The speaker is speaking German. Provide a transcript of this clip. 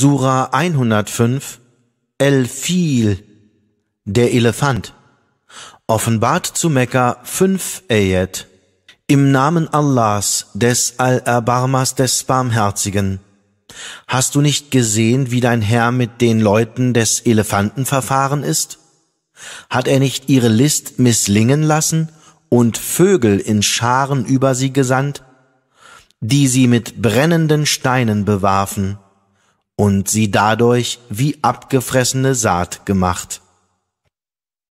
Sura 105 El Fil, der Elefant, offenbart zu Mekka 5 Ayat. Im Namen Allahs, des al Allerbarmers, des Barmherzigen. Hast du nicht gesehen, wie dein Herr mit den Leuten des Elefanten verfahren ist? Hat er nicht ihre List misslingen lassen und Vögel in Scharen über sie gesandt, die sie mit brennenden Steinen bewarfen? und sie dadurch wie abgefressene Saat gemacht.